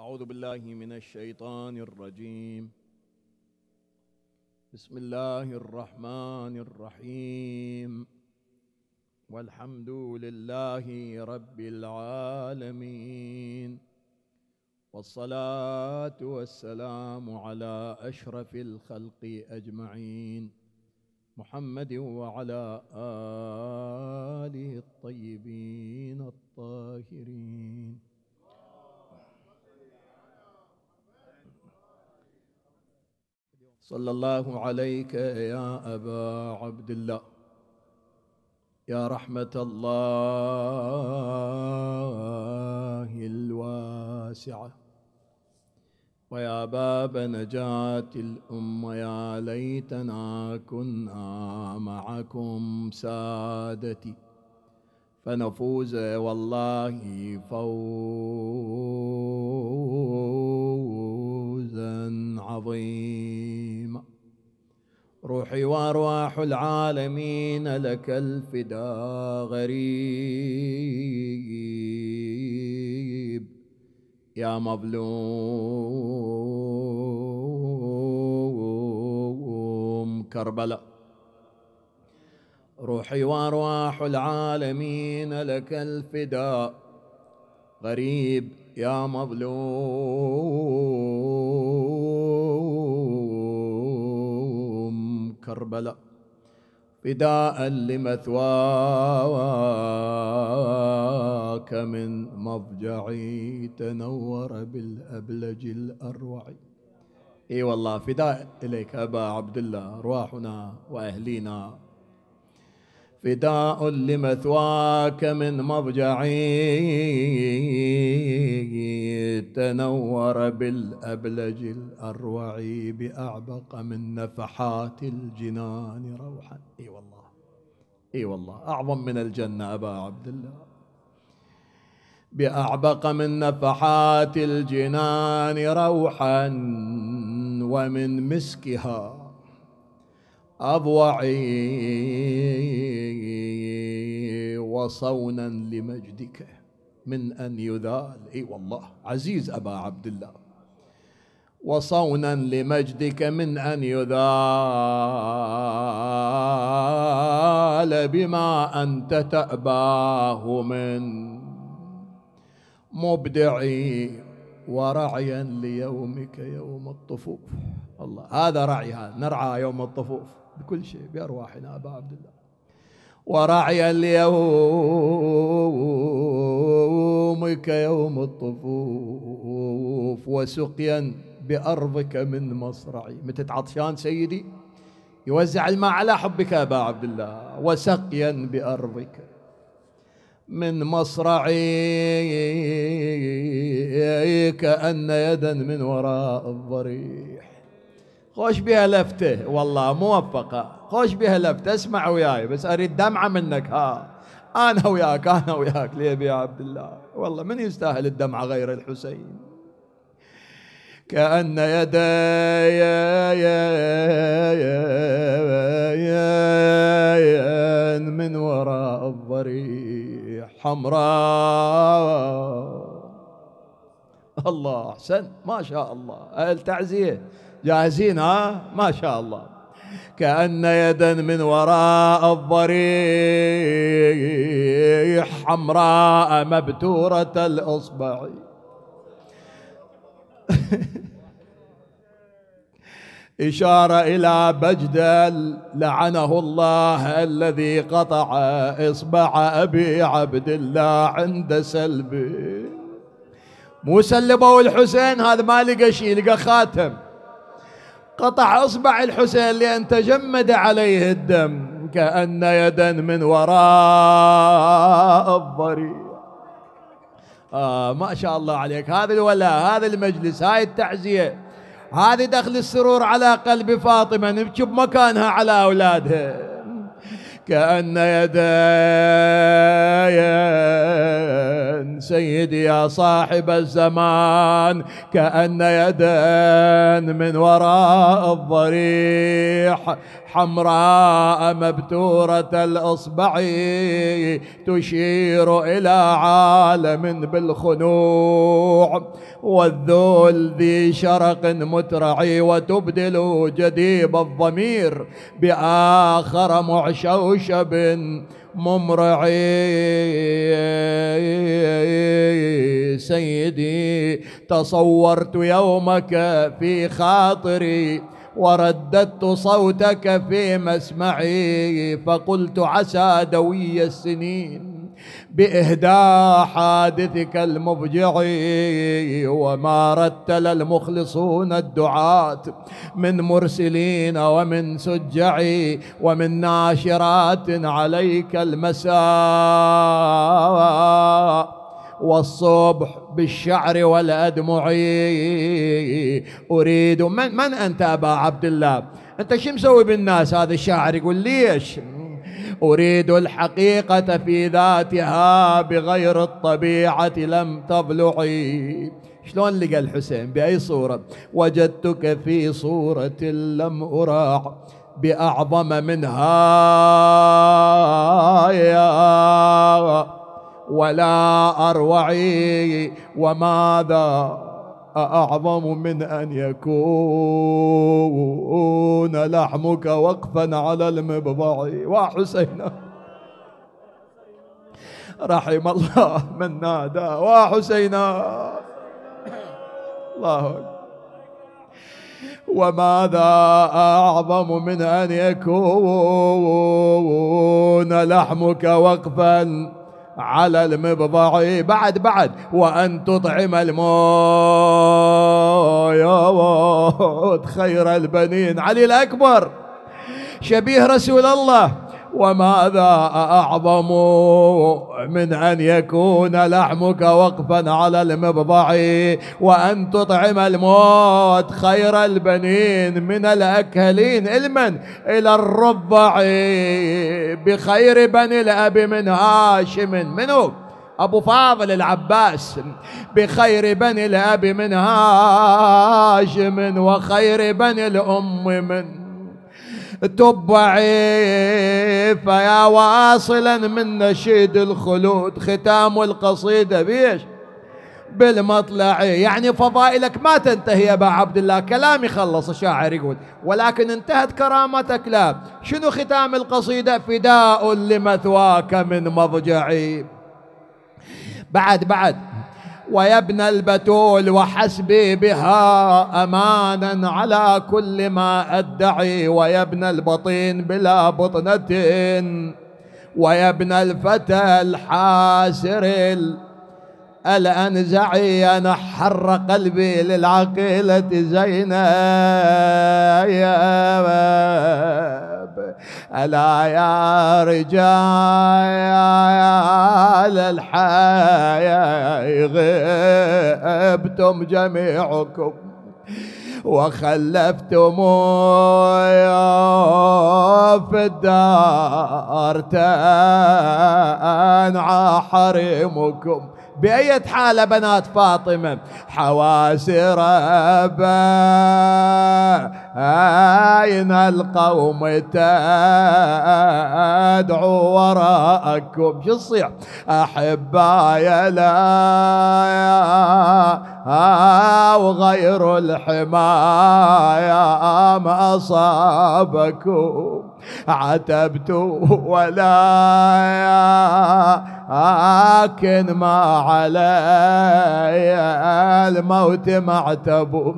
أعوذ بالله من الشيطان الرجيم بسم الله الرحمن الرحيم والحمد لله رب العالمين والصلاة والسلام على أشرف الخلق أجمعين محمد وعلى آله الطيبين الطاهرين صلى الله عليك يا أبا عبد الله يا رحمة الله الواسعة ويا باب نجاة الأمة يا ليتنا كنا معكم سادتي فنفوز والله فوزا عظيما روحي وارواح العالمين لك الفداء غريب يا مظلوم كربلاء روحي وارواح العالمين لك الفداء غريب يا مظلوم كربلاء فداء لمثواك من مضجعي تنور بالأبلج الأروع اي والله فداء اليك ابا عبد الله ارواحنا واهلينا فداء لمثواك من مضجعي تنور بالأبلج الأروع بأعبق من نفحات الجنان روحا اي والله اي والله أعظم من الجنة أبا عبد الله بأعبق من نفحات الجنان روحا ومن مسكها أضوعي وصونا لمجدك من أن يذال أي والله عزيز أبا عبد الله وصونا لمجدك من أن يذال بما أنت تأباه من مبدعي ورعيا ليومك يوم الطفوف الله هذا رعيها نرعى يوم الطفوف بكل شيء بأرواحنا أبا عبد الله ورعي اليوم كيوم الطفوف وسقيا بأرضك من مصرعي متت عطشان سيدي يوزع الماء على حبك أبا عبد الله وسقيا بأرضك من مصرعي كأن يدا من وراء الضريح خوش بها لفته والله موفقه خوش بها لفته اسمع وياي بس اريد دمعه منك ها انا وياك انا وياك يا عبد الله والله من يستاهل الدمعه غير الحسين كأن يدي من وراء الضريح حمراء الله احسن ما شاء الله التعزيه جاهزين ها ما شاء الله كأن يدا من وراء الضريح حمراء مبتورة الأصبع إشارة إلى بجدل لعنه الله الذي قطع إصبع أبي عبد الله عند سلبه مو سلبوا الحسين هذا ما لقى شيء لقى خاتم قطع اصبع الحسين لان تجمد عليه الدم كان يدا من وراء الضريح آه ما شاء الله عليك هذا الولاء هذا المجلس هاي التعزيه هذه دخل السرور على قلب فاطمه نبكي بمكانها على اولادها كأن يدين سيدي يا صاحب الزمان كأن يدين من وراء الضريح حمراء مبتورة الأصبع تشير إلى عالم بالخنوع والذل ذي شرق مترع وتبدل جديب الضمير بآخر معشوش خشب ممرع سيدي تصورت يومك في خاطري ورددت صوتك في مسمعي فقلت عسى دوي السنين بإهداء حادثك المفجع وما رتل المخلصون الدعاة من مرسلين ومن سجع ومن ناشرات عليك المساء والصبح بالشعر والأدمع أريد من, من أنت أبا عبد الله أنت شو مسوي بالناس هذا الشاعر يقول ليش أريد الحقيقة في ذاتها بغير الطبيعة لم تضلعي شلون لقى الحسين بأي صورة وجدتك في صورة لم أراع بأعظم منها يا ولا أروعي وماذا أعظم من أن يكون لحمك وقفا على المبضع وحسين رحم الله من نادى وحسينا الله أكبر وماذا أعظم من أن يكون لحمك وقفا على المبضع بعد بعد وأن تطعم الموت خير البنين علي الأكبر شبيه رسول الله وماذا أعظم من أن يكون لحمك وقفا على المبضع وأن تطعم الموت خير البنين من الأكلين المن إلى الربع بخير بني الأب من هاشم منه أبو فاضل العباس بخير بني الأب من هاشم وخير بني الأم من تبعي فيا واصلا من نشيد الخلود ختام القصيدة بيش بالمطلع يعني فضائلك ما تنتهي يا أبا عبد الله كلامي خلص الشاعر يقول ولكن انتهت كرامتك لا شنو ختام القصيدة فداء لمثواك من مضجعي بعد بعد ويا ابن البتول وحسبي بها أمانا على كل ما أدعي ويا ابن البطين بلا بطنة ويا ابن الفتى الحاسر الأنزعي أنا حر قلبي للعقيلة زينب ألا يا رجال الحياة غبتم جميعكم وخلفتم في الدار تنعى حريمكم بأية حالة بنات فاطمة حواسر أين القوم تدعو وراءكم شو تصيح أحباي لا وغير الحماية ما أصابكم عتبت ولا لكن ما علي الموت معتبوا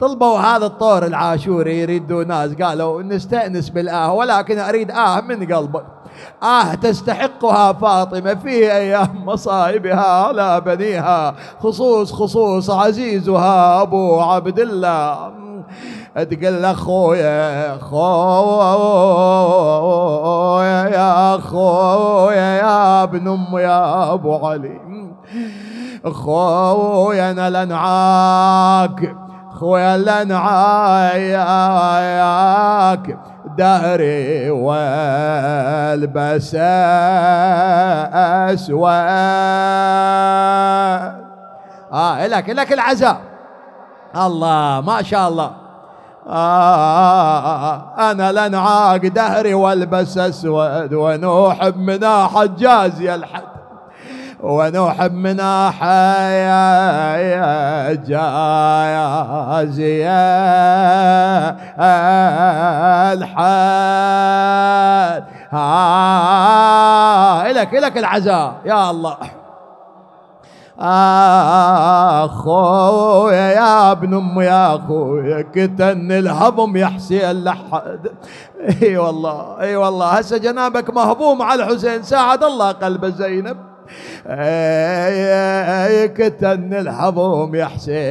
طلبوا هذا الطور العاشوري يريدوا ناس قالوا نستأنس بالآه ولكن أريد آه من قلبك آه تستحقها فاطمة في أيام مصائبها على بنيها خصوص خصوص عزيزها أبو عبد الله تقل أخويا أخويا يا أخويا يا ابن أم يا أبو علي أخويا أنا لنعاك أخويا لنعاك الدهر والبس أسود آه لك لك العزاء الله ما شاء الله آه أنا لنعاق دهري والبس أسود ونوح من حجاز يا الحج ونوح من حيا جايا الحال آه إلك إلك العزاء يا الله اخويا يا ابن أمي يا اخويا كتن الهضم يا حسين لحد اي والله اي والله هسه جنابك مهضوم على الحسين ساعد الله قلب زينب كتن الحضر يا حسين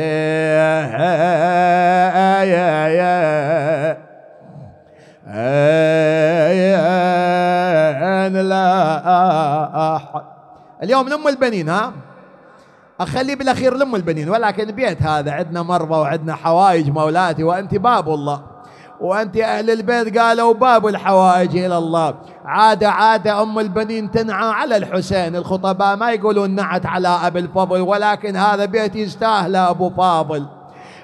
لا أحد اليوم نم البنين ها أخلي بالأخير لم البنين ولكن بيت هذا عندنا مرضى وعندنا حوائج مولاتي وأنت باب الله وأنت أهل البيت قالوا باب الحوائج إلى الله عادة عادة أم البنين تنعى على الحسين الخطباء ما يقولون نعت على أبي الفضل ولكن هذا بيت يستاهل أبو فاضل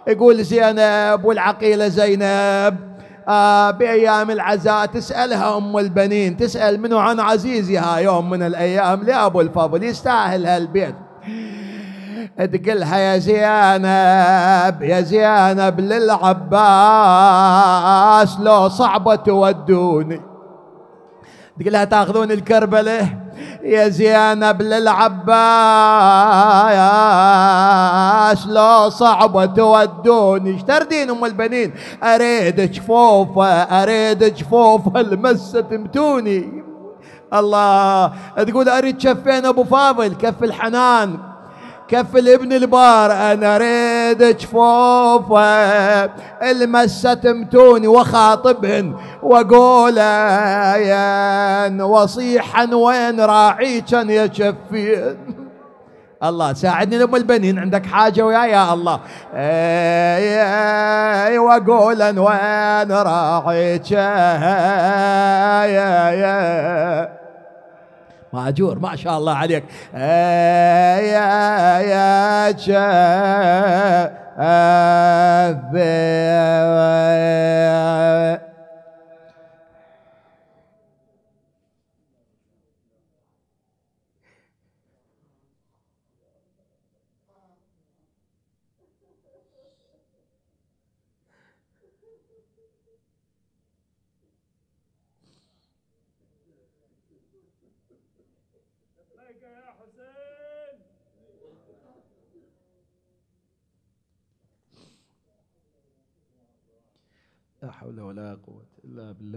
يقول زينب والعقيلة زينب آه بأيام العزاء تسألها أم البنين تسأل منو عن عزيزها يوم من الأيام لأبو الفضل يستاهل هالبيت تقلها يا زينب يا زينب للعباس لو صعبة تودوني تقلها تاخذون الكربلة يا زينب للعباس لو صعبة تودوني ايش تردين ام البنين اريد جفوفة اريد جفوفة المسة تمتوني الله تقول اريد شفين ابو فاضل كف الحنان كف الابن البار انا ريد جفوفه المسة تمتوني وخاطبهن واقولهن وصيحا وين راعيك يا شفين الله ساعدني لام البنين عندك حاجة ويا يا الله اي واقول وين راعيك يا يا ماجور ما شاء الله عليك آه، يا يا يا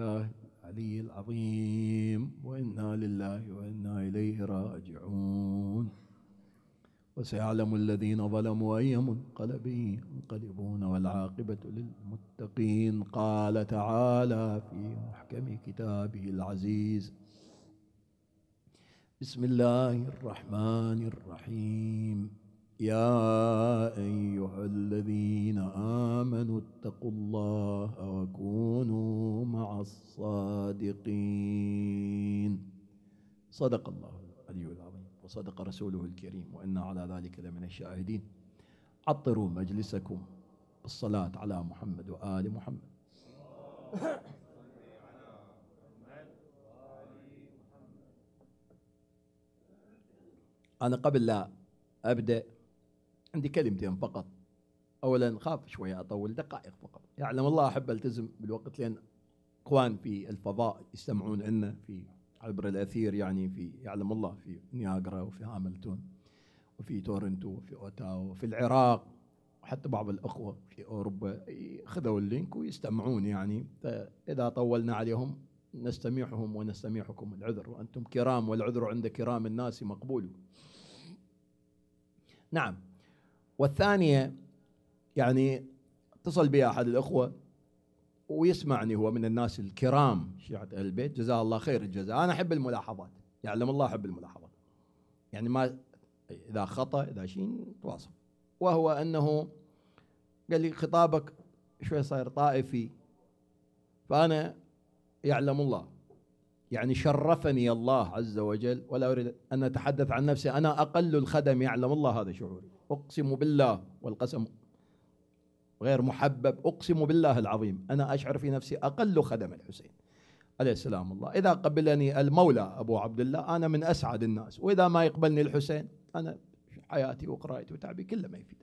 الله العلي العظيم وإنا لله وإنا إليه راجعون وسيعلم الذين ظلموا أي منقلب ينقلبون والعاقبة للمتقين قال تعالى في محكم كتابه العزيز بسم الله الرحمن الرحيم يا ايها الذين امنوا اتقوا الله وكونوا مع الصادقين صدق الله العلي العظيم وصدق رسوله الكريم وانا على ذلك لمن الشاهدين عطروا مجلسكم بالصلاه على محمد وال محمد انا قبل لا ابدا عندي كلمتين فقط اولا خاف شويه اطول دقائق فقط يعلم الله احب التزم بالوقت لان اخوان في الفضاء يستمعون لنا في عبر الاثير يعني في يعلم الله في نياجرا وفي هاملتون وفي تورنتو وفي اوتاوا وفي العراق وحتى بعض الاخوه في اوروبا خذوا اللينك ويستمعون يعني فاذا طولنا عليهم نستميحهم ونستميحكم العذر وانتم كرام والعذر عند كرام الناس مقبول نعم والثانيه يعني اتصل بي احد الاخوه ويسمعني هو من الناس الكرام شيعه اهل البيت جزاه الله خير الجزاء انا احب الملاحظات يعلم الله احب الملاحظات يعني ما اذا خطا اذا شيء تواصل وهو انه قال لي خطابك شوي صاير طائفي فانا يعلم الله يعني شرفني الله عز وجل ولا أريد أن أتحدث عن نفسي أنا أقل الخدم يعلم الله هذا شعوري أقسم بالله والقسم غير محبب أقسم بالله العظيم أنا أشعر في نفسي أقل خدم الحسين عليه السلام الله إذا قبلني المولى أبو عبد الله أنا من أسعد الناس وإذا ما يقبلني الحسين أنا حياتي وقرايتي وتعبي كله ما يفيد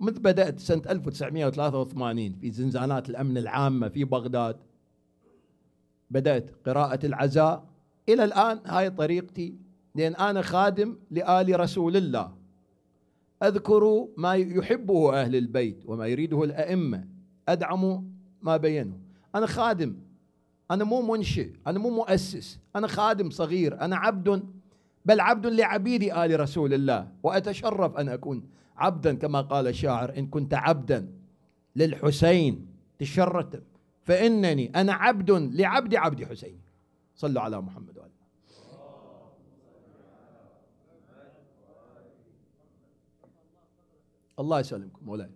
مذ بدأت سنة 1983 في زنزانات الأمن العامة في بغداد بدأت قراءة العزاء إلى الآن هاي طريقتي لأن أنا خادم لآل رسول الله أذكر ما يحبه أهل البيت وما يريده الأئمة أدعم ما بينه أنا خادم أنا مو منشئ أنا مو مؤسس أنا خادم صغير أنا عبد بل عبد لعبيد آل رسول الله وأتشرف أن أكون عبدا كما قال الشاعر إن كنت عبدا للحسين تشرت فإنني أنا عبد لعبد عبد حسين صلوا على محمد وعلى الله يسلمكم مولاي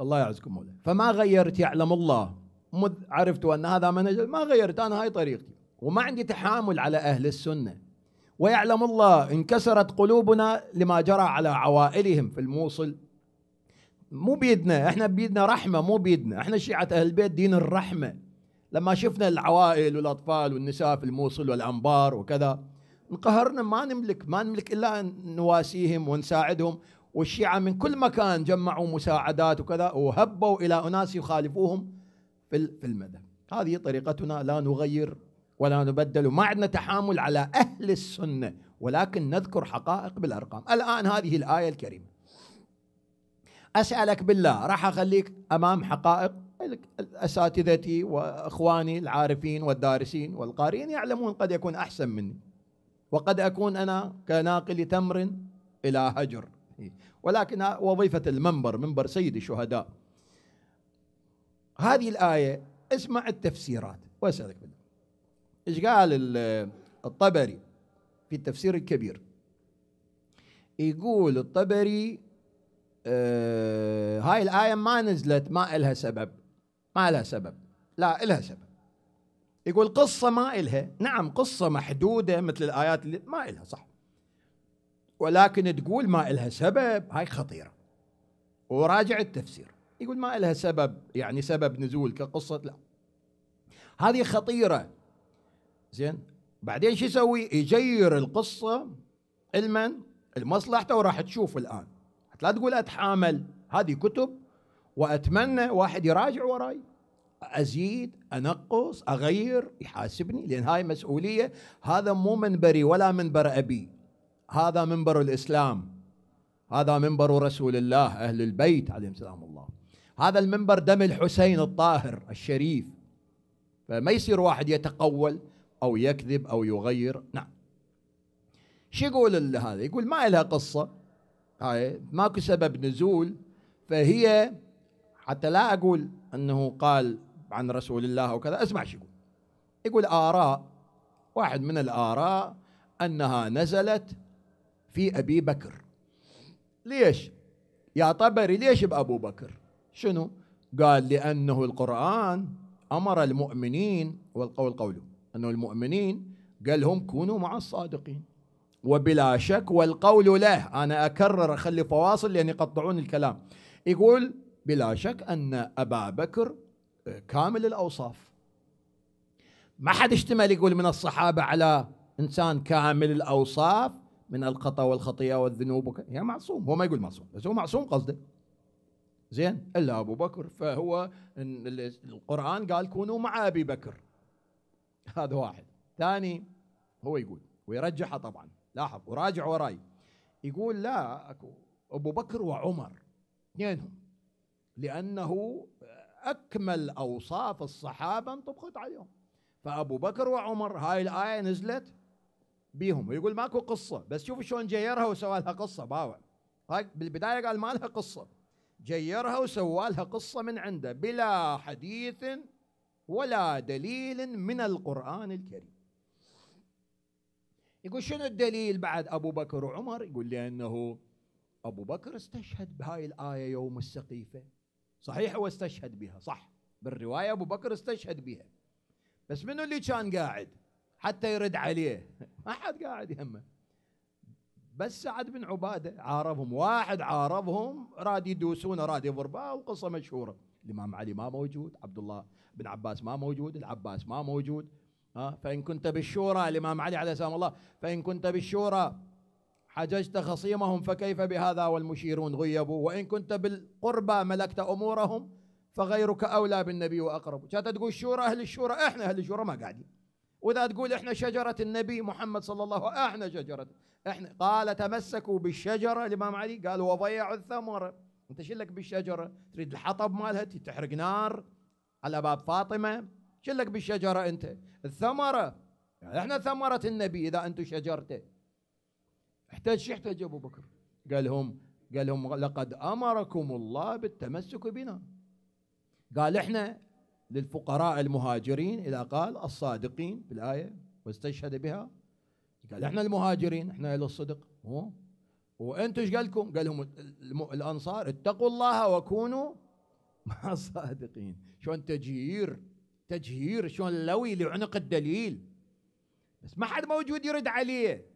الله يعزكم مولاي فما غيرت يعلم الله مذ عرفت أن هذا منهج ما غيرت أنا هاي طريقتي وما عندي تحامل على أهل السنة ويعلم الله انكسرت قلوبنا لما جرى على عوائلهم في الموصل مو بيدنا احنا بيدنا رحمه مو بيدنا احنا شيعه اهل البيت دين الرحمه لما شفنا العوائل والاطفال والنساء في الموصل والانبار وكذا انقهرنا ما نملك ما نملك الا ان نواسيهم ونساعدهم والشيعه من كل مكان جمعوا مساعدات وكذا وهبوا الى اناس يخالفوهم في في المذهب هذه طريقتنا لا نغير ولا نبدل وما عندنا تحامل على اهل السنه ولكن نذكر حقائق بالارقام الان هذه الايه الكريمه أسألك بالله راح أخليك أمام حقائق أساتذتي وإخواني العارفين والدارسين والقارئين يعلمون قد يكون أحسن مني وقد أكون أنا كناقل تمر إلى هجر ولكن وظيفة المنبر منبر سيد الشهداء هذه الآية اسمع التفسيرات وأسألك بالله إيش قال الطبري في التفسير الكبير يقول الطبري آه هاي الآية ما نزلت ما إلها سبب ما إلها سبب لا إلها سبب يقول قصة ما إلها نعم قصة محدودة مثل الآيات اللي ما إلها صح ولكن تقول ما إلها سبب هاي خطيرة وراجع التفسير يقول ما إلها سبب يعني سبب نزول كقصة لا هذه خطيرة زين بعدين شو يسوي يجير القصة المن المصلحة وراح تشوف الآن لا تقول اتحامل هذه كتب واتمنى واحد يراجع وراي ازيد انقص اغير يحاسبني لان هاي مسؤوليه هذا مو منبري ولا منبر ابي هذا منبر الاسلام هذا منبر رسول الله اهل البيت عليهم سلام الله هذا المنبر دم الحسين الطاهر الشريف فما يصير واحد يتقول او يكذب او يغير نعم شو يقول هذا يقول ما لها قصه هاي ماكو سبب نزول فهي حتى لا أقول أنه قال عن رسول الله وكذا اسمع شو يقول يقول آراء واحد من الآراء أنها نزلت في أبي بكر ليش يا طبري ليش بأبو بكر شنو قال لأنه القرآن أمر المؤمنين والقول قوله أنه المؤمنين قال لهم كونوا مع الصادقين وبلا شك والقول له أنا أكرر أخلي فواصل لأن يقطعون الكلام يقول بلا شك أن أبا بكر كامل الأوصاف ما حد اشتمل يقول من الصحابة على إنسان كامل الأوصاف من الخطأ والخطيئة والذنوب وك... يا معصوم هو ما يقول معصوم بس هو معصوم قصده زين إلا أبو بكر فهو القرآن قال كونوا مع أبي بكر هذا واحد ثاني هو يقول ويرجحه طبعا لاحظ وراجع وراي يقول لا أكو أبو بكر وعمر اثنينهم لأنه أكمل أوصاف الصحابة انطبقت عليهم فأبو بكر وعمر هاي الآية نزلت بيهم ويقول ماكو قصة بس شوف شلون جيرها وسوى لها قصة باوع هاي طيب، بالبداية قال ما لها قصة جيرها وسوى لها قصة من عنده بلا حديث ولا دليل من القرآن الكريم يقول شنو الدليل بعد أبو بكر وعمر يقول لأنه أبو بكر استشهد بهاي الآية يوم السقيفة صحيح هو استشهد بها صح بالرواية أبو بكر استشهد بها بس منو اللي كان قاعد حتى يرد عليه ما حد قاعد يهمه بس سعد بن عبادة عارفهم واحد عارفهم راد يدوسون راد يضربه وقصة مشهورة الإمام علي ما موجود عبد الله بن عباس ما موجود العباس ما موجود ها فإن كنت بالشورى الإمام علي عليه السلام الله فإن كنت بالشورى حججت خصيمهم فكيف بهذا والمشيرون غيبوا وإن كنت بالقربى ملكت أمورهم فغيرك أولى بالنبي وأقرب كانت تقول الشورى أهل الشورى إحنا أهل الشورى ما قاعدين وإذا تقول إحنا شجرة النبي محمد صلى الله عليه وسلم إحنا شجرة إحنا قال تمسكوا بالشجرة الإمام علي قال وضيعوا الثمرة أنت شلك بالشجرة تريد الحطب مالها تحرق نار على باب فاطمة شلك بالشجرة أنت الثمرة يعني احنا ثمرة النبي إذا أنتم شجرته احتاج شو احتاج أبو بكر قال لهم قال لهم لقد أمركم الله بالتمسك بنا قال احنا للفقراء المهاجرين إذا قال الصادقين بالآية واستشهد بها قال احنا المهاجرين احنا إلى الصدق هو وانتم ايش قال لكم؟ قال لهم الانصار اتقوا الله وكونوا مع الصادقين شلون تجيير تجهير شلون لوي لعنق الدليل بس ما حد موجود يرد عليه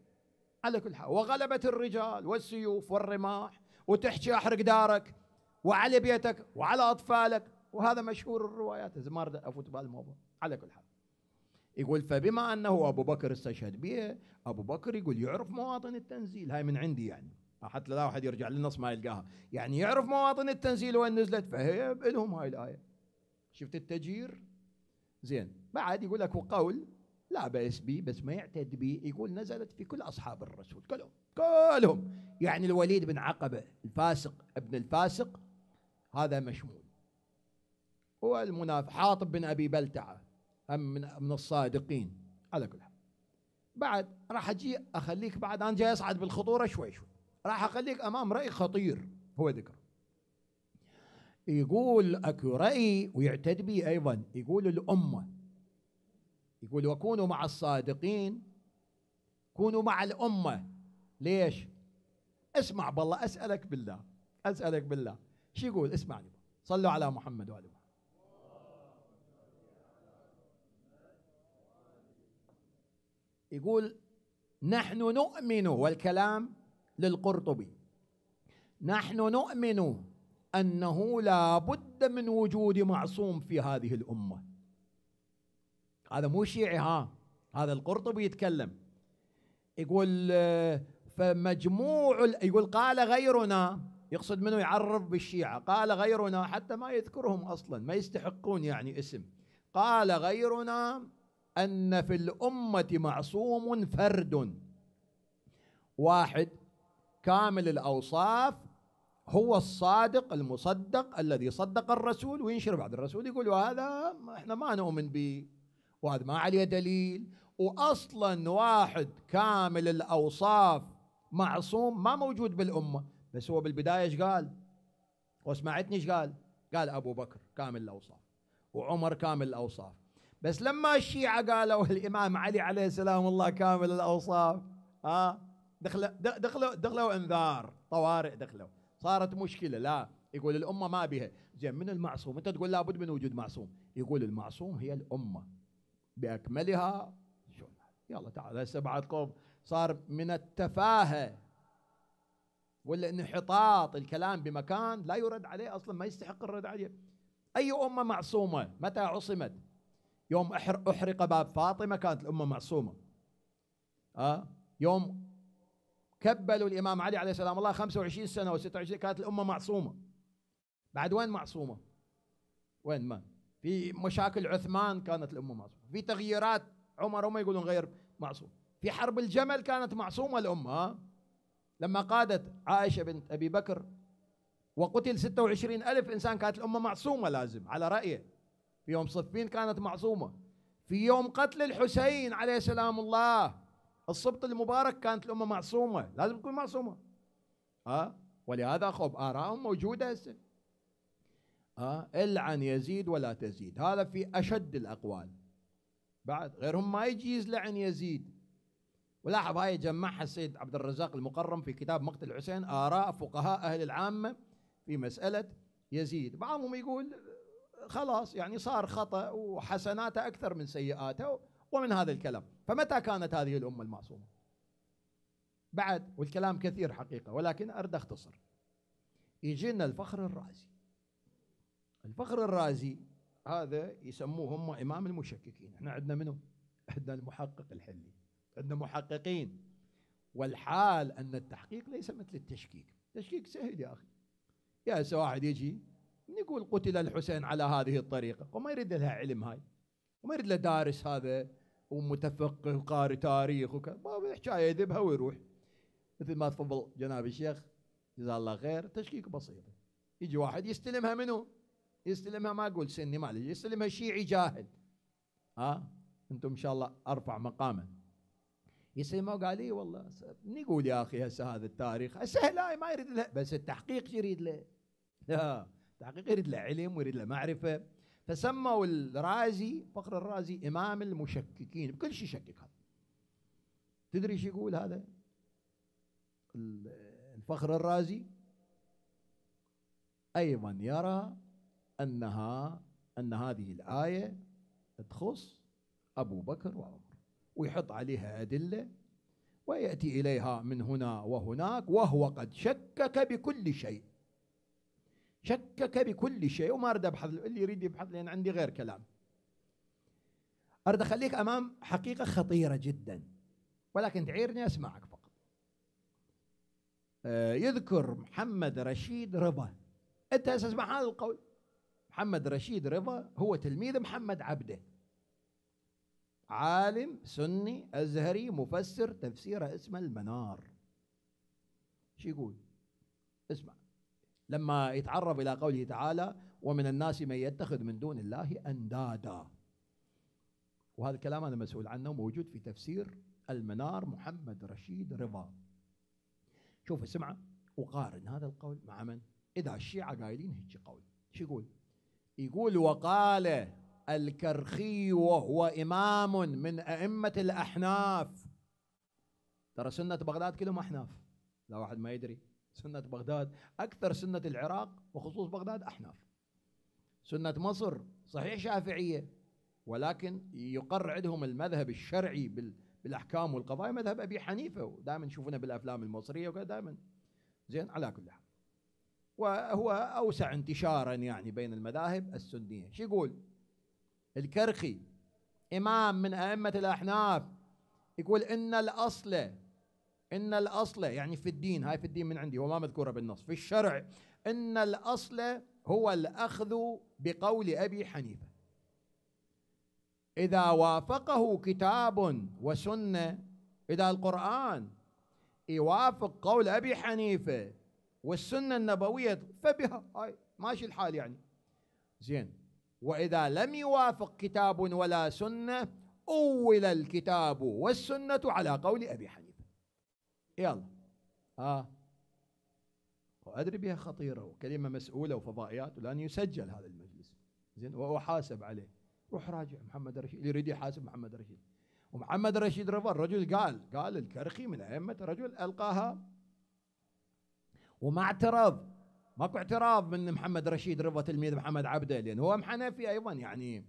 على كل حال وغلبة الرجال والسيوف والرماح وتحكي احرق دارك وعلى بيتك وعلى اطفالك وهذا مشهور الروايات اذا ما افوت بهالموضوع على كل حال يقول فبما انه ابو بكر استشهد به ابو بكر يقول يعرف مواطن التنزيل هاي من عندي يعني حتى لا واحد يرجع للنص ما يلقاها يعني يعرف مواطن التنزيل وين نزلت فهي لهم هاي الايه شفت التجير زين بعد يقول لك وقول لا بأس به بس ما يعتد به يقول نزلت في كل أصحاب الرسول كلهم كلهم يعني الوليد بن عقبة الفاسق ابن الفاسق هذا مشمول والمنافق حاطب بن أبي بلتعة هم من, من الصادقين على كل حال بعد راح أجي أخليك بعد أنا جاي أصعد بالخطورة شوي شوي راح أخليك أمام رأي خطير هو ذكر يقول اكو راي ويعتد به ايضا يقول الامه يقول وكونوا مع الصادقين كونوا مع الامه ليش؟ اسمع بالله اسالك بالله اسالك بالله شو يقول اسمعني صلوا على محمد وعلى محمد يقول نحن نؤمن والكلام للقرطبي نحن نؤمن أنه لا بد من وجود معصوم في هذه الأمة هذا مو شيعي ها هذا القرطبي يتكلم يقول فمجموع يقول قال غيرنا يقصد منه يعرف بالشيعة قال غيرنا حتى ما يذكرهم أصلا ما يستحقون يعني اسم قال غيرنا أن في الأمة معصوم فرد واحد كامل الأوصاف هو الصادق المصدق الذي صدق الرسول وينشر بعد الرسول يقول هذا احنا ما نؤمن به وهذا ما عليه دليل واصلا واحد كامل الاوصاف معصوم ما موجود بالامه بس هو بالبدايه ايش قال؟ واسمعتني ايش قال؟ قال ابو بكر كامل الاوصاف وعمر كامل الاوصاف بس لما الشيعه قالوا الامام علي عليه السلام الله كامل الاوصاف ها دخلوا دخلوا دخلوا انذار طوارئ دخلوا صارت مشكله لا يقول الامه ما بها زين من المعصوم انت تقول لابد من وجود معصوم يقول المعصوم هي الامه باكملها يلا تعال هسه بعد قوم صار من التفاهه والانحطاط الكلام بمكان لا يرد عليه اصلا ما يستحق الرد عليه اي امه معصومه متى عصمت يوم احرق باب فاطمه كانت الامه معصومه أه؟ يوم كبلوا الإمام علي عليه السلام الله 25 سنة و26 كانت الأمة معصومة بعد وين معصومة وين ما في مشاكل عثمان كانت الأمة معصومة في تغييرات عمر هم يقولون غير معصوم في حرب الجمل كانت معصومة الأمة ها؟ لما قادت عائشة بنت أبي بكر وقتل 26 ألف إنسان كانت الأمة معصومة لازم على رأيه في يوم صفين كانت معصومة في يوم قتل الحسين عليه سلام الله الصبط المبارك كانت الامه معصومه لازم تكون معصومه ها أه؟ ولهذا خب ارائهم موجوده هسه أه؟ العن يزيد ولا تزيد هذا في اشد الاقوال بعد غيرهم ما يجيز لعن يزيد ولاحظ هاي جمعها السيد عبد الرزاق المقرم في كتاب مقتل الحسين اراء فقهاء اهل العامه في مساله يزيد بعضهم يقول خلاص يعني صار خطا وحسناته اكثر من سيئاته ومن هذا الكلام فمتى كانت هذه الأمة المعصومة بعد والكلام كثير حقيقة ولكن أرد أختصر يجينا الفخر الرازي الفخر الرازي هذا يسموه هم إمام المشككين احنا عندنا منه عندنا المحقق الحلي عندنا محققين والحال أن التحقيق ليس مثل التشكيك تشكيك سهل يا أخي يا هسه واحد يجي يقول قتل الحسين على هذه الطريقة وما يريد لها علم هاي وما يريد له دارس هذا ومتفقه وقاري تاريخ وكذا ما حكايه يذبها ويروح مثل ما تفضل جناب الشيخ جزاه الله خير تشكيك بسيط يجي واحد يستلمها منو؟ يستلمها ما اقول سني معلش يستلمها شيعي جاهل ها انتم ان شاء الله ارفع مقاما يستلمها وقال اي والله من يقول يا اخي هسه هذا التاريخ هسه لا ما يريد له بس التحقيق يريد له لا التحقيق يريد له علم ويريد له معرفه فسموا الرازي فخر الرازي إمام المشككين بكل شيء شكك هذا تدري ايش يقول هذا الفخر الرازي أيضا يرى أنها أن هذه الآية تخص أبو بكر وعمر ويحط عليها أدلة ويأتي إليها من هنا وهناك وهو قد شكك بكل شيء شكك بكل شيء وما اريد ابحث اللي يريد يبحث لان عندي غير كلام اريد اخليك امام حقيقه خطيره جدا ولكن تعيرني اسمعك فقط آه، يذكر محمد رشيد رضا انت اسمع هذا القول محمد رشيد رضا هو تلميذ محمد عبده عالم سني ازهري مفسر تفسير اسم المنار شو يقول اسمع لما يتعرض إلى قوله تعالى ومن الناس من يتخذ من دون الله أندادا وهذا الكلام أنا مسؤول عنه موجود في تفسير المنار محمد رشيد رضا شوف اسمع وقارن هذا القول مع من إذا الشيعة قايلين هيك قول شو يقول يقول وقال الكرخي وهو إمام من أئمة الأحناف ترى سنة بغداد كلهم أحناف لا واحد ما يدري سنة بغداد أكثر سنة العراق وخصوص بغداد أحناف سنة مصر صحيح شافعية ولكن يقر عندهم المذهب الشرعي بالأحكام والقضايا مذهب أبي حنيفة ودائما نشوفونه بالأفلام المصرية وكذا دائما زين على كل حال وهو أوسع انتشارا يعني بين المذاهب السنية شو يقول الكرخي إمام من أئمة الأحناف يقول إن الأصل إن الأصل يعني في الدين هاي في الدين من عندي وما مذكورة بالنص في الشرع إن الأصل هو الأخذ بقول أبي حنيفة إذا وافقه كتاب وسنة إذا القرآن يوافق قول أبي حنيفة والسنة النبوية فبها هاي ماشي الحال يعني زين وإذا لم يوافق كتاب ولا سنة أول الكتاب والسنة على قول أبي حنيفة يلا اه وادري بها خطيره وكلمه مسؤوله وفضائيات والان يسجل هذا المجلس زين واحاسب عليه روح راجع محمد رشيد اللي يريد يحاسب محمد رشيد ومحمد رشيد رضا الرجل قال قال الكرخي من ائمه رجل القاها وما اعترض ماكو اعتراض من محمد رشيد رضا تلميذ محمد عبده لان يعني هو حنفي ايضا يعني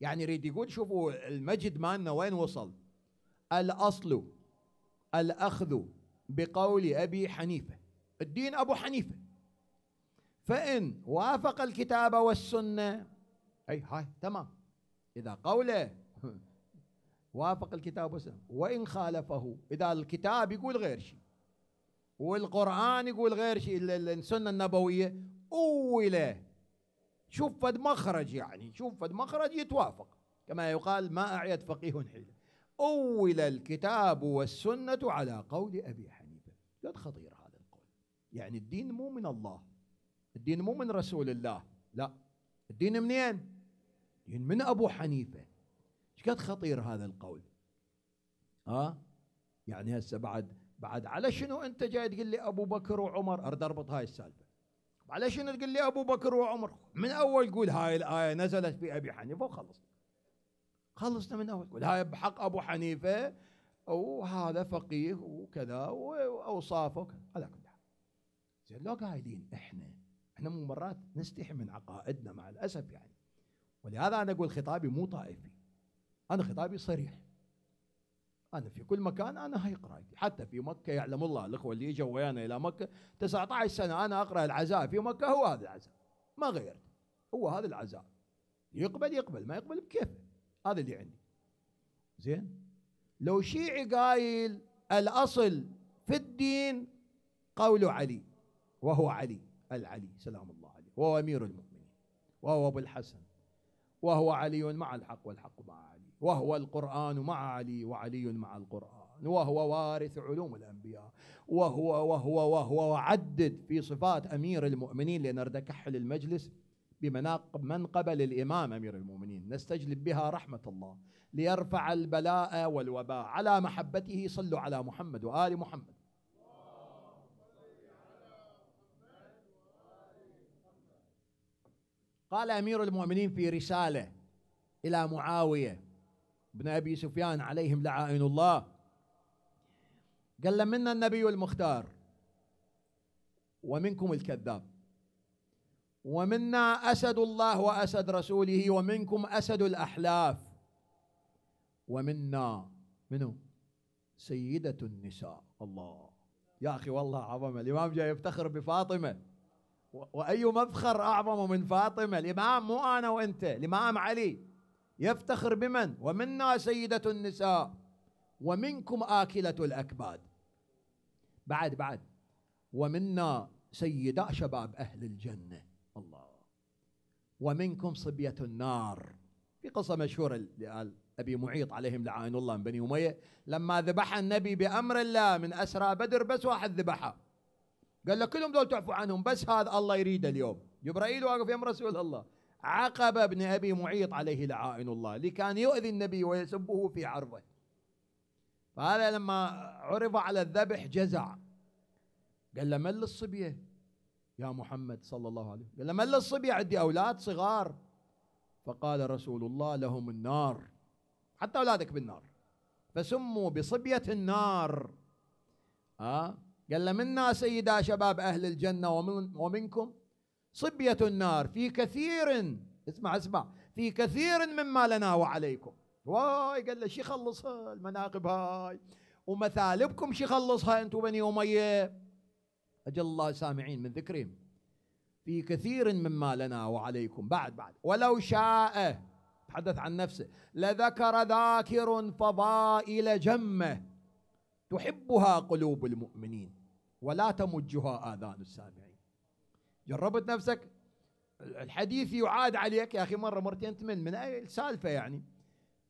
يعني يريد يقول شوفوا المجد مالنا وين وصل الاصل الاخذ بقول أبي حنيفة الدين أبو حنيفة فإن وافق الكتاب والسنة أي هاي تمام إذا قوله وافق الكتاب والسنة وإن خالفه إذا الكتاب يقول غير شيء والقرآن يقول غير شيء السنة النبوية أولى شوف فد مخرج يعني شوف فد مخرج يتوافق كما يقال ما أعيد فقيه حيلة أول الكتاب والسنة على قول أبي حنيفة قد خطير هذا القول يعني الدين مو من الله الدين مو من رسول الله لا الدين منين الدين من أبو حنيفة ايش قد خطير هذا القول ها أه؟ يعني هسه بعد بعد على شنو انت جاي تقول لي ابو بكر وعمر ارد اربط هاي السالفه على شنو تقول لي ابو بكر وعمر من اول قول هاي الايه نزلت في ابي حنيفه وخلصنا خلصنا من اول قول هاي بحق ابو حنيفه وهذا فقيه وكذا واوصافه على كل حال زين لو قايلين احنا احنا مو مرات نستحي من عقائدنا مع الاسف يعني ولهذا انا اقول خطابي مو طائفي انا خطابي صريح انا في كل مكان انا هاي قرايتي حتى في مكه يعلم الله الاخوه اللي اجوا ويانا الى مكه 19 سنه انا اقرا العزاء في مكه هو هذا العزاء ما غيرت هو هذا العزاء يقبل يقبل ما يقبل بكيفه هذا اللي عندي زين لو شيعي قايل الأصل في الدين قول علي وهو علي العلي سلام الله عليه وهو أمير المؤمنين وهو أبو الحسن وهو علي مع الحق والحق مع علي وهو القرآن مع علي وعلي مع القرآن وهو وارث علوم الأنبياء وهو وهو وهو وعدد في صفات أمير المؤمنين لأن أرد أكحل المجلس بمناقب منقبة الإمام أمير المؤمنين نستجلب بها رحمة الله ليرفع البلاء والوباء على محبته صلوا على محمد وآل محمد قال أمير المؤمنين في رسالة إلى معاوية بن أبي سفيان عليهم لعائن الله قال لمنا النبي المختار ومنكم الكذاب ومنا أسد الله وأسد رسوله ومنكم أسد الأحلاف ومنا منو سيدة النساء الله يا أخي والله عظمة الإمام جاي يفتخر بفاطمة وأي مفخر أعظم من فاطمة الإمام مو أنا وأنت الإمام علي يفتخر بمن ومنا سيدة النساء ومنكم آكلة الأكباد بعد بعد ومنا سيدة شباب أهل الجنة ومنكم صبية النار في قصة مشهورة لآل أبي معيط عليهم لعائن الله من بني أمية لما ذبح النبي بأمر الله من أسرى بدر بس واحد ذبحه قال له كلهم دول تعفوا عنهم بس هذا الله يريده اليوم جبرائيل واقف يم رسول الله عقب بن أبي معيط عليه لعائن الله اللي كان يؤذي النبي ويسبه في عرضه فهذا لما عرض على الذبح جزع قال له مل الصبية يا محمد صلى الله عليه وسلم قال لما الصبي عندي أولاد صغار فقال رسول الله لهم النار حتى أولادك بالنار فسموا بصبية النار آه قال له منا سيدا شباب أهل الجنة ومن ومنكم صبية النار في كثير اسمع اسمع في كثير مما لنا وعليكم واي قال له شي خلصها المناقب هاي ومثالبكم شي خلصها انتم بني أمية أجل الله سامعين من ذكرهم في كثير مما لنا وعليكم بعد بعد ولو شاء تحدث عن نفسه لذكر ذاكر فضائل جمه تحبها قلوب المؤمنين ولا تمجها آذان السامعين جربت نفسك الحديث يعاد عليك يا أخي مرة مرتين تمل من أي سالفة يعني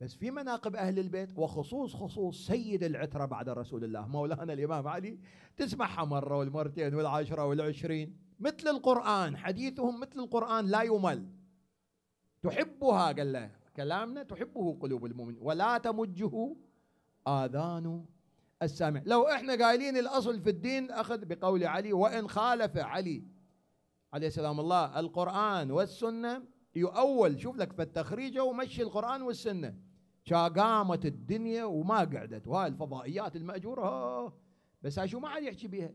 بس في مناقب أهل البيت وخصوص خصوص سيد العترة بعد رسول الله مولانا الإمام علي تسمعها مرة والمرتين والعشرة والعشرين مثل القرآن حديثهم مثل القرآن لا يمل تحبها قال له كلامنا تحبه قلوب المؤمن ولا تمجه آذان السامع لو احنا قايلين الأصل في الدين أخذ بقول علي وإن خالف علي عليه سلام الله القرآن والسنة يؤول شوف لك فالتخريج ومشي القرآن والسنة قامت الدنيا وما قعدت وهاي الفضائيات المأجورة بس هاي شو ما حد يحكي بيها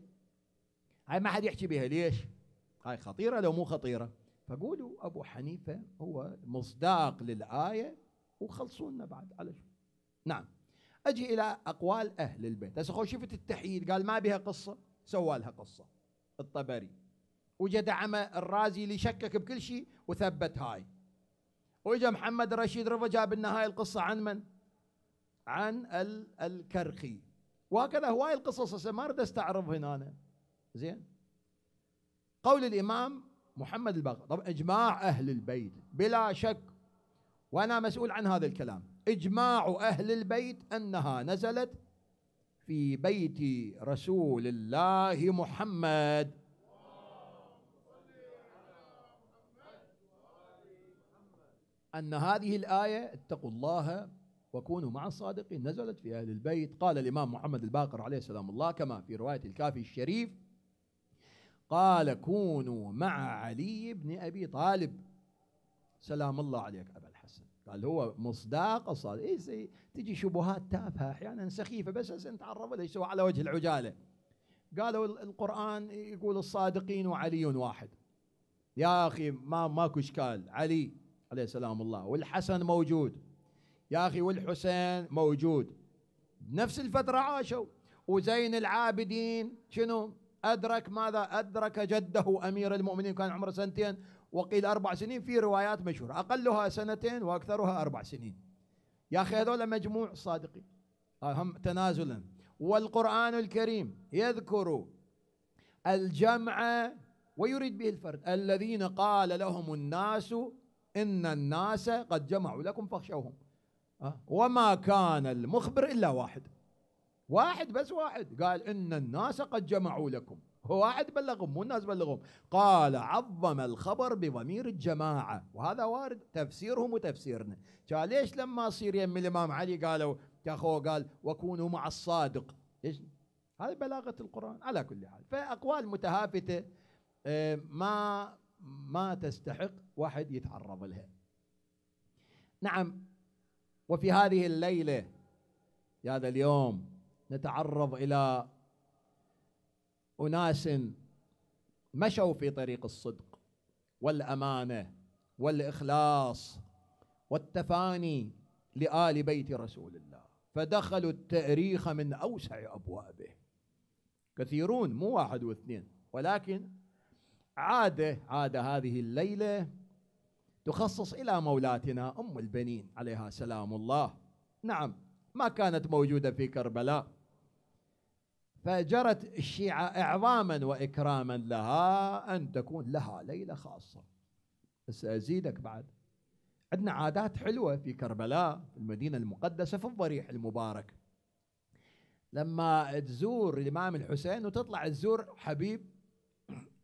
هاي ما حد يحكي بيها ليش هاي خطيرة لو مو خطيرة فقولوا أبو حنيفة هو مصداق للآية وخلصونا بعد على شو نعم أجي إلى أقوال أهل البيت هسه شفت التحييد قال ما بها قصة سوى لها قصة الطبري وجد عمى الرازي اللي شكك بكل شيء وثبت هاي واجا محمد رشيد رفا جاب لنا هاي القصه عن من؟ عن ال الكرخي وهكذا هواي القصص ما اريد استعرض هنا أنا. زين قول الامام محمد الباقر طبعا اجماع اهل البيت بلا شك وانا مسؤول عن هذا الكلام اجماع اهل البيت انها نزلت في بيت رسول الله محمد أن هذه الآية اتقوا الله وكونوا مع الصادقين نزلت في أهل البيت قال الإمام محمد الباقر عليه السلام الله كما في رواية الكافي الشريف قال كونوا مع علي بن أبي طالب سلام الله عليك أبا الحسن قال هو مصداق الصادق إيه تجي شبهات تافهة أحيانا سخيفة بس نتعرف ليش على وجه العجالة قالوا القرآن يقول الصادقين وعلي واحد يا أخي ما ماكو إشكال علي عليه سلام الله والحسن موجود يا أخي والحسين موجود نفس الفترة عاشوا وزين العابدين شنو أدرك ماذا أدرك جده أمير المؤمنين كان عمره سنتين وقيل أربع سنين في روايات مشهورة أقلها سنتين وأكثرها أربع سنين يا أخي هذول مجموع الصادقين هم تنازلا والقرآن الكريم يذكر الجمع ويريد به الفرد الذين قال لهم الناس إن الناس قد جمعوا لكم فاخشوهم وما كان المخبر إلا واحد واحد بس واحد قال إن الناس قد جمعوا لكم هو واحد بلغهم مو الناس بلغهم قال عظم الخبر بضمير الجماعة وهذا وارد تفسيرهم وتفسيرنا قال ليش لما صير يم الإمام علي قالوا يا أخو قال وكونوا مع الصادق ليش هذه بلاغة القرآن على كل حال فأقوال متهافتة آه، ما ما تستحق واحد يتعرض لها نعم وفي هذه الليلة في هذا اليوم نتعرض إلى أناس مشوا في طريق الصدق والأمانة والإخلاص والتفاني لآل بيت رسول الله فدخلوا التأريخ من أوسع أبوابه كثيرون مو واحد واثنين ولكن عادة عادة هذه الليلة تخصص إلى مولاتنا أم البنين عليها سلام الله نعم ما كانت موجودة في كربلاء فجرت الشيعة إعظاما وإكراما لها أن تكون لها ليلة خاصة بس أزيدك بعد عندنا عادات حلوة في كربلاء في المدينة المقدسة في الضريح المبارك لما تزور الإمام الحسين وتطلع تزور حبيب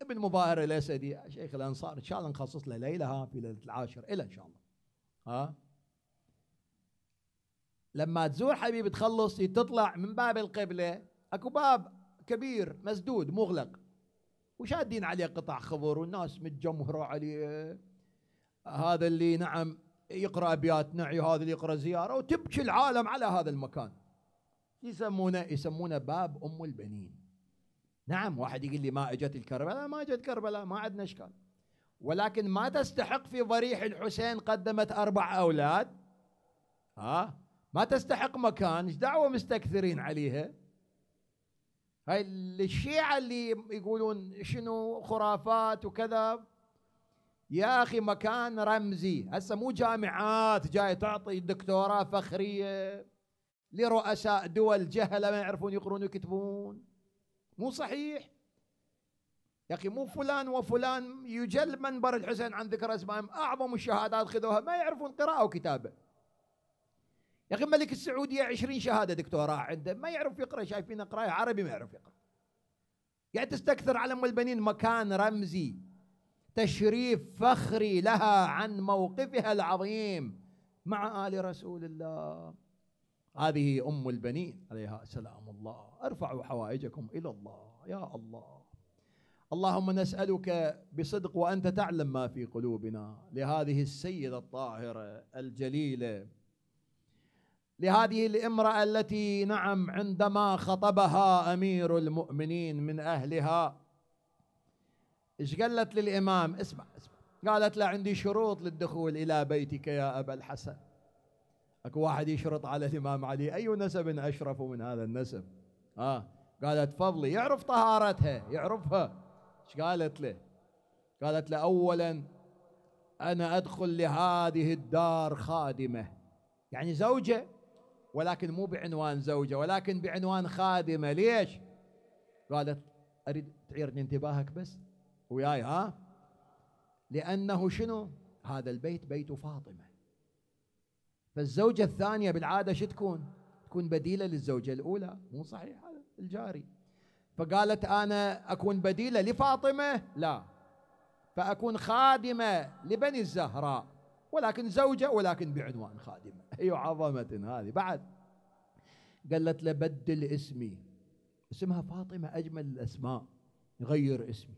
ابن مباهر الاسدي شيخ الانصار ان شاء الله نخصص له ليله ها في ليله العاشر الى ان شاء الله ها لما تزور حبيبي تخلص تطلع من باب القبله اكو باب كبير مسدود مغلق وشادين عليه قطع خبر والناس متجمهره عليه هذا اللي نعم يقرا ابيات نعي وهذا اللي يقرا زياره وتبكي العالم على هذا المكان يسمونه يسمونه باب ام البنين نعم واحد يقول لي ما اجت الكربلاء ما اجت كربلاء ما عندنا اشكال ولكن ما تستحق في ضريح الحسين قدمت اربع اولاد ها آه ما تستحق مكان ايش دعوه مستكثرين عليها هاي الشيعة اللي يقولون شنو خرافات وكذا يا أخي مكان رمزي هسه مو جامعات جاي تعطي دكتوراه فخرية لرؤساء دول جهلة ما يعرفون يقرون ويكتبون مو صحيح يا اخي مو فلان وفلان يجل منبر الحسين عن ذكر اسمائهم اعظم الشهادات خذوها ما يعرفون قراءه وكتابه يا اخي ملك السعوديه 20 شهاده دكتوراه عنده ما يعرف يقرا شايفين قرايه عربي ما يعرف يقرا يعني تستكثر على ام البنين مكان رمزي تشريف فخري لها عن موقفها العظيم مع ال رسول الله هذه أم البنين عليها سلام الله ارفعوا حوائجكم إلى الله يا الله اللهم نسألك بصدق وأنت تعلم ما في قلوبنا لهذه السيدة الطاهرة الجليلة لهذه الامرأة التي نعم عندما خطبها أمير المؤمنين من أهلها إيش قالت للإمام اسمع اسمع قالت له عندي شروط للدخول إلى بيتك يا أبا الحسن اكو واحد يشرط على الامام علي اي نسب اشرف من هذا النسب اه قالت فضلي يعرف طهارتها يعرفها ايش قالت له قالت له اولا انا ادخل لهذه الدار خادمه يعني زوجه ولكن مو بعنوان زوجه ولكن بعنوان خادمه ليش قالت اريد تعيرني انتباهك بس وياي ها لانه شنو هذا البيت بيت فاطمه فالزوجة الثانية بالعادة شو تكون تكون بديلة للزوجة الأولى مو صحيح هذا الجاري فقالت أنا أكون بديلة لفاطمة لا فأكون خادمة لبني الزهراء ولكن زوجة ولكن بعنوان خادمة أي أيوة عظمة هذه بعد قالت له بدل اسمي اسمها فاطمة أجمل الأسماء غير اسمي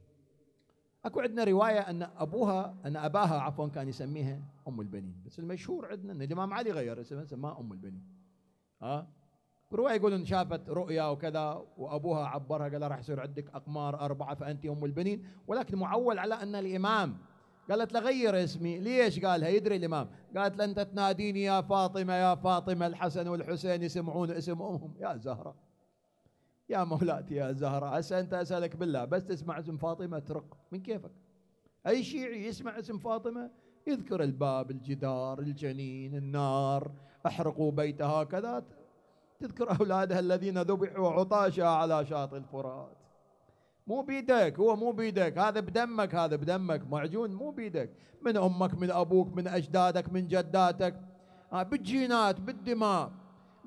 اكو عندنا روايه ان ابوها ان اباها عفوا كان يسميها ام البنين بس المشهور عندنا ان الامام علي غير اسمها سماها ام البنين ها روايه يقولون شافت رؤيا وكذا وابوها عبرها قال راح يصير عندك اقمار اربعه فانت ام البنين ولكن معول على ان الامام قالت له غير اسمي ليش قالها يدري الامام قالت له انت تناديني يا فاطمه يا فاطمه الحسن والحسين يسمعون اسم امهم يا زهره يا مولاتي يا زهرة هسه أنت أسألك بالله بس تسمع اسم فاطمة ترق من كيفك أي شيعي يسمع اسم فاطمة يذكر الباب الجدار الجنين النار احرقوا بيتها كذا تذكر أولادها الذين ذبحوا عطاشا على شاطئ الفرات مو بيدك هو مو بيدك هذا بدمك هذا بدمك معجون مو بيدك من أمك من أبوك من أجدادك من جداتك آه، بالجينات بالدماء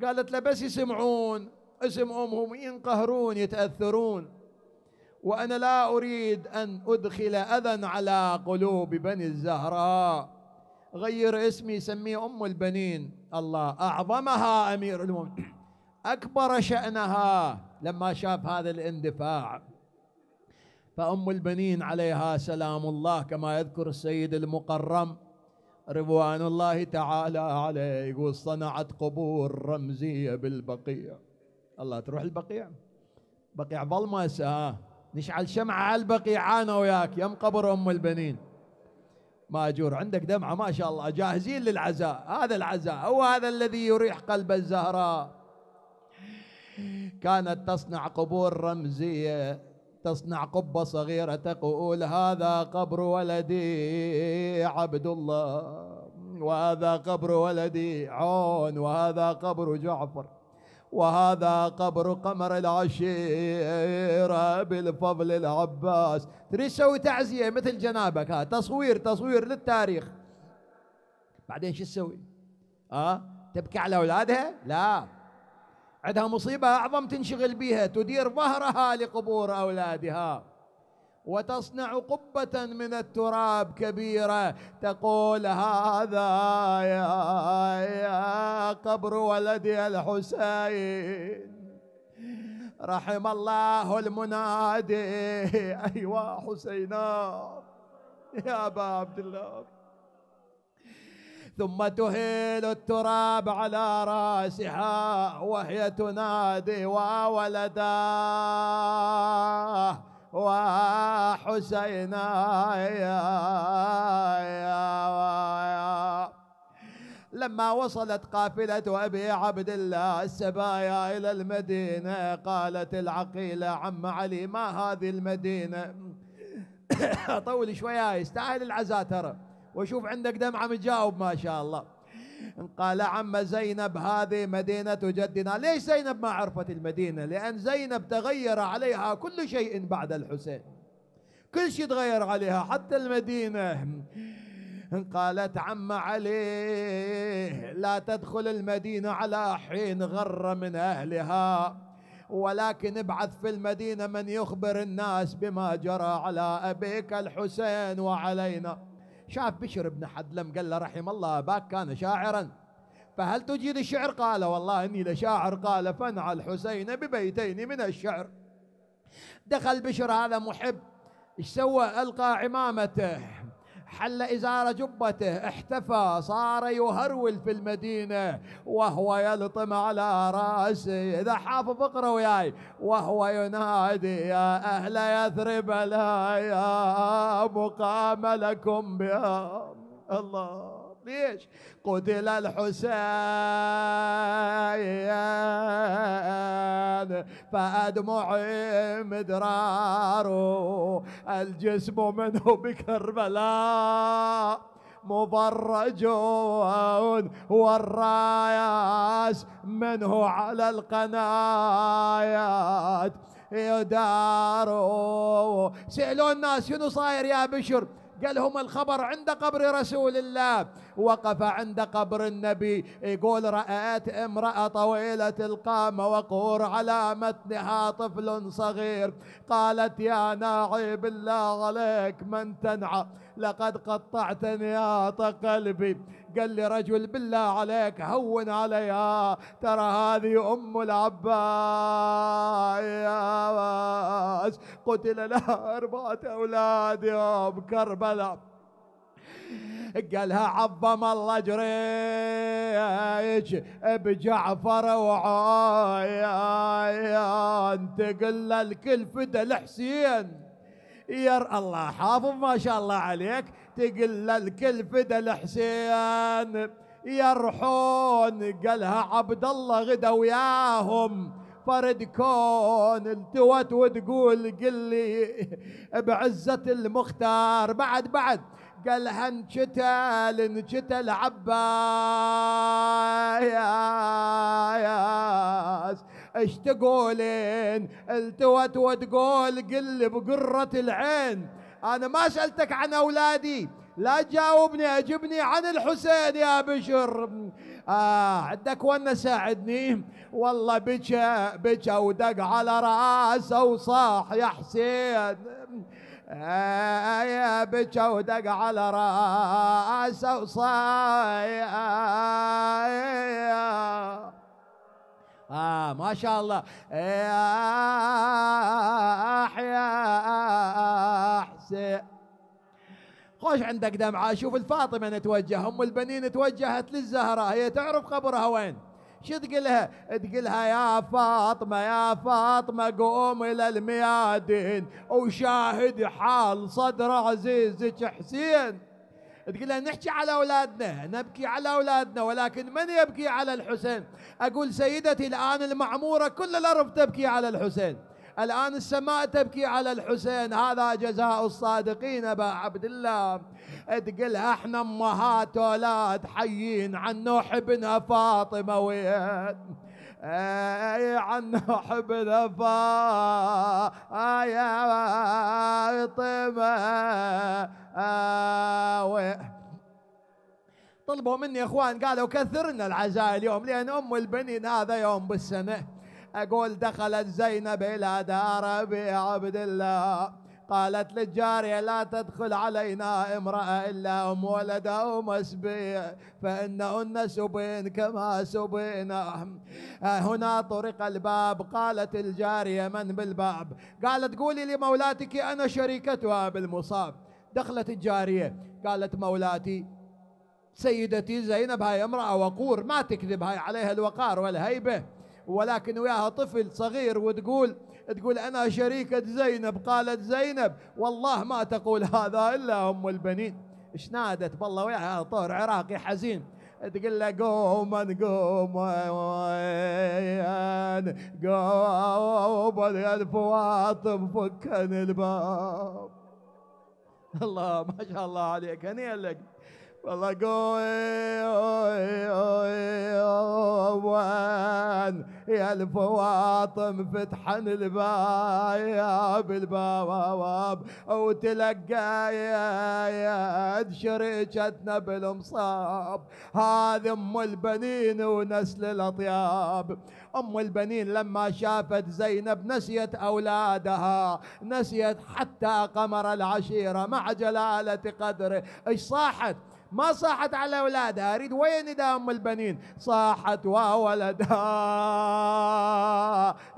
قالت له بس يسمعون اسم امهم ينقهرون يتاثرون وانا لا اريد ان ادخل اذى على قلوب بني الزهراء غير اسمي سميه ام البنين الله اعظمها امير المؤمنين اكبر شانها لما شاف هذا الاندفاع فام البنين عليها سلام الله كما يذكر السيد المقرم رضوان الله تعالى عليه يقول صنعت قبور رمزيه بالبقيع الله تروح البقيع بقيع ظلمة آه. ها نشعل شمعة على البقيع أنا وياك يم قبر أم البنين ماجور عندك دمعة ما شاء الله جاهزين للعزاء هذا العزاء هو هذا الذي يريح قلب الزهراء كانت تصنع قبور رمزية تصنع قبة صغيرة تقول هذا قبر ولدي عبد الله وهذا قبر ولدي عون وهذا قبر جعفر وهذا قبر قمر العشيرة بالفضل العباس تريد تسوي تعزية مثل جنابك ها تصوير تصوير للتاريخ بعدين شو تسوي ها تبكي على أولادها لا عندها مصيبة أعظم تنشغل بها تدير ظهرها لقبور أولادها وتصنع قبة من التراب كبيرة تقول هذا يا, يا قبر ولدي الحسين رحم الله المنادي أيوا حسينا يا أبا عبد الله ثم تهيل التراب على رأسها وهي تنادي وولداه وحسينا لما وصلت قافلة أبي عبد الله السبايا إلى المدينة قالت العقيلة عم علي ما هذه المدينة طول شوية يستاهل العزاء ترى وشوف عندك دمعة متجاوب ما شاء الله قال عم زينب هذه مدينة جدنا ليش زينب ما عرفت المدينة لأن زينب تغير عليها كل شيء بعد الحسين كل شيء تغير عليها حتى المدينة قالت عم علي لا تدخل المدينة على حين غر من أهلها ولكن ابعث في المدينة من يخبر الناس بما جرى على أبيك الحسين وعلينا شاف بشر بن حدلم قال له رحم الله أباك كان شاعرا فهل تجيد الشعر قال والله إني لشاعر قال فنع الحسين ببيتين من الشعر دخل بشر هذا محب ايش سوى القى عمامته حل إزار جبته احتفى صار يهرول في المدينة وهو يلطم على رأسي إذا حافظ اقرأ وياي وهو ينادي يا أهل يثرب لا يا مقام لكم بها الله ليش قتل الحسين فأدمع مدراره الجسم منه بكربلاء مبرج والراياس منه على القنايات يداروا سألوا الناس شنو صاير يا بشر قال لهم الخبر عند قبر رسول الله وقف عند قبر النبي يقول رأت امرأة طويلة القامة وقهور على متنها طفل صغير قالت يا ناعي بالله عليك من تنعى لقد قطعت نياط قلبي قال لي رجل بالله عليك هون عليها ترى هذه أم العباس قتل لها أربعة أولاد يوم كربلاء قالها عظم الله جريج بجعفر وعايان تقل الكل فدى الحسين يا الله حافظ ما شاء الله عليك تقل الكل فدى الحسين يرحون قالها عبد الله غدا وياهم فرد كون التوت وتقول قل لي بعزة المختار بعد بعد قال هنجتل نجتل عباس اش تقولين التوت وتقول قل بقرة العين انا ما سألتك عن اولادي لا جاوبني اجبني عن الحسين يا بشر آه عندك وانا ساعدني والله بكى بكى ودق على راسه وصاح يا حسين آه، يا بكى ودق على راسه وصايا آه ما شاء الله يا أحيا حسين خوش عندك دمعة شوف الفاطمة نتوجه أم البنين توجهت للزهرة هي تعرف قبرها وين شو تقلها تقلها يا فاطمة يا فاطمة قوم إلى الميادين وشاهد حال صدر عزيزك حسين تقول لها نحكي على أولادنا نبكي على أولادنا ولكن من يبكي على الحسين أقول سيدتي الآن المعمورة كل الأرض تبكي على الحسين الآن السماء تبكي على الحسين هذا جزاء الصادقين أبا عبد الله تقلها احنا أمهات أولاد حيين عن نوح بن فاطمة ويد اي عن نوح بن فاطمة آه، طلبوا مني اخوان قالوا كثرنا العزاء اليوم لان ام البنين هذا يوم بالسنه أقول دخلت زينب إلى دار أبي عبد الله قالت للجارية لا تدخل علينا امرأة إلا أم ولدها أو أسبية فإنهن سبين كما سبينا آه، هنا طرق الباب قالت الجارية من بالباب قالت قولي لمولاتك أنا شريكتها بالمصاب دخلت الجارية قالت مولاتي سيدتي زينب هاي امرأة وقور ما تكذب هاي عليها الوقار والهيبة ولكن وياها طفل صغير وتقول تقول أنا شريكة زينب قالت زينب والله ما تقول هذا إلا أم البنين ايش نادت بالله وياها طور عراقي حزين تقول له قوما قوما قوما الفواطم فكن الباب الله ما شاء الله عليك هنيئا لك والله قوي يا الفواطم فتحن الباب البواب يد شريكتنا بالمصاب هذه ام البنين ونسل الاطياب ام البنين لما شافت زينب نسيت اولادها نسيت حتى قمر العشيره مع جلاله قدره ايش صاحت ما صاحت على أولادها أريد وين إذا أم البنين صاحت وولدها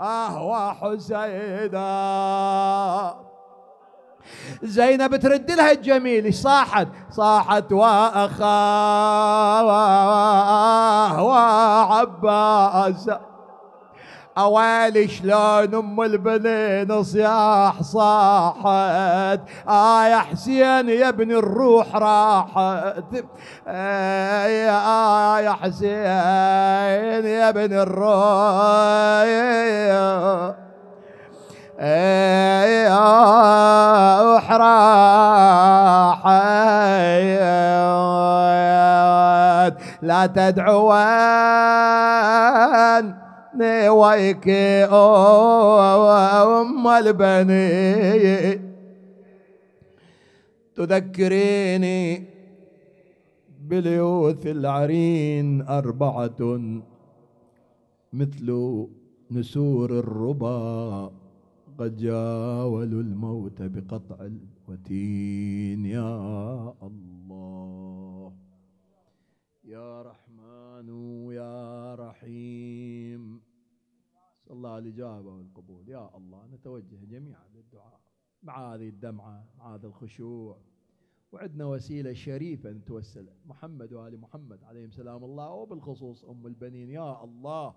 آه وحسيدا زينب ترد لها الجميل صاحت صاحت واخا وعباس اوالي شلون ام البنين صياح صاحت آه يا حسين يا ابن الروح راحت آه يا آه، حسين يا ابن الروح آه، آه، راحت لا تدعوان ابني ويكي أم البني تذكريني بليوث العرين أربعة مثل نسور الربا قد جاولوا الموت بقطع الوتين يا الله يا رحمن يا رحيم الله الإجابة والقبول يا الله نتوجه جميعا للدعاء مع هذه الدمعة مع هذا الخشوع وعندنا وسيلة شريفة نتوسل محمد وآل محمد عليهم سلام الله وبالخصوص أم البنين يا الله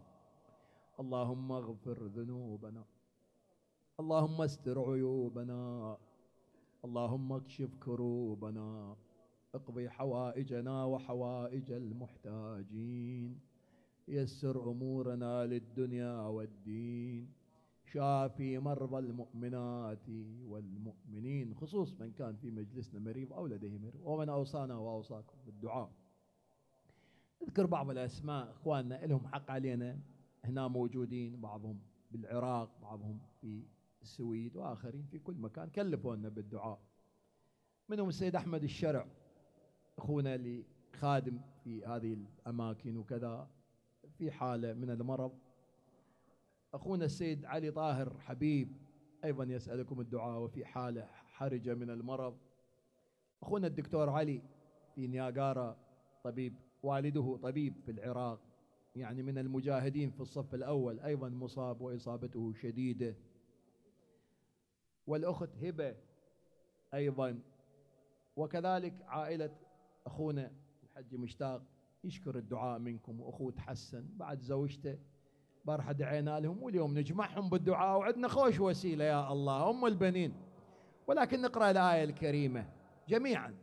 اللهم اغفر ذنوبنا اللهم استر عيوبنا اللهم اكشف كروبنا اقضي حوائجنا وحوائج المحتاجين يسر أمورنا للدنيا والدين شافي مرضى المؤمنات والمؤمنين خصوص من كان في مجلسنا مريض أو لديه مريض ومن أوصانا وأوصاكم بالدعاء نذكر بعض الأسماء إخواننا لهم حق علينا هنا موجودين بعضهم بالعراق بعضهم في السويد وآخرين في كل مكان كلفونا بالدعاء منهم السيد أحمد الشرع أخونا اللي خادم في هذه الأماكن وكذا في حالة من المرض أخونا السيد علي طاهر حبيب أيضا يسألكم الدعاء وفي حالة حرجة من المرض أخونا الدكتور علي في نياجارا طبيب والده طبيب في العراق يعني من المجاهدين في الصف الأول أيضا مصاب وإصابته شديدة والأخت هبة أيضا وكذلك عائلة أخونا الحج مشتاق يشكر الدعاء منكم واخوه تحسن بعد زوجته بارحة دعينا لهم واليوم نجمعهم بالدعاء وعندنا خوش وسيلة يا الله أم البنين ولكن نقرأ الآية الكريمة جميعا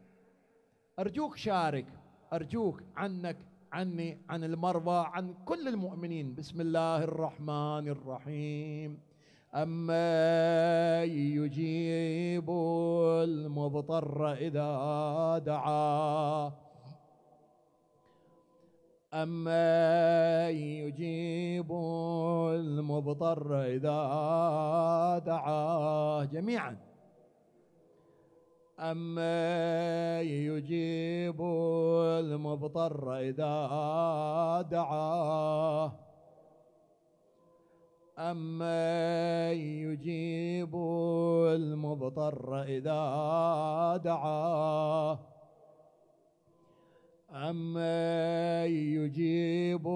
أرجوك شارك أرجوك عنك عني عن المرضى عن كل المؤمنين بسم الله الرحمن الرحيم أما يجيب المضطر إذا دعاه أما يجيب المضطر إذا دعاه جميعا أما يجيب المضطر إذا دعاه أما يجيب المضطر إذا دعاه أما يجيب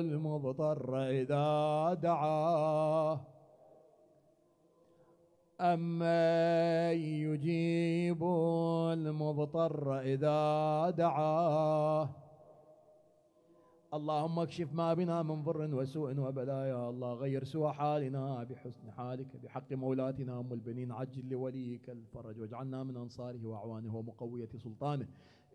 المضطر إذا دعاه أما يجيب المضطر إذا دعاه اللهم اكشف ما بنا من ضر وسوء وبلاء يا الله غير سوء حالنا بحسن حالك بحق مولاتنا أم البنين عجل لوليك الفرج واجعلنا من أنصاره وأعوانه ومقوية سلطانه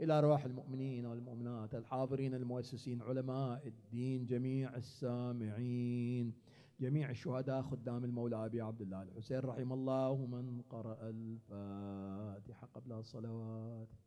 إلى أرواح المؤمنين والمؤمنات الحاضرين المؤسسين علماء الدين جميع السامعين جميع الشهداء خدام المولى أبي عبد الله الحسين رحم الله من قرأ الفاتحة قبل الصلوات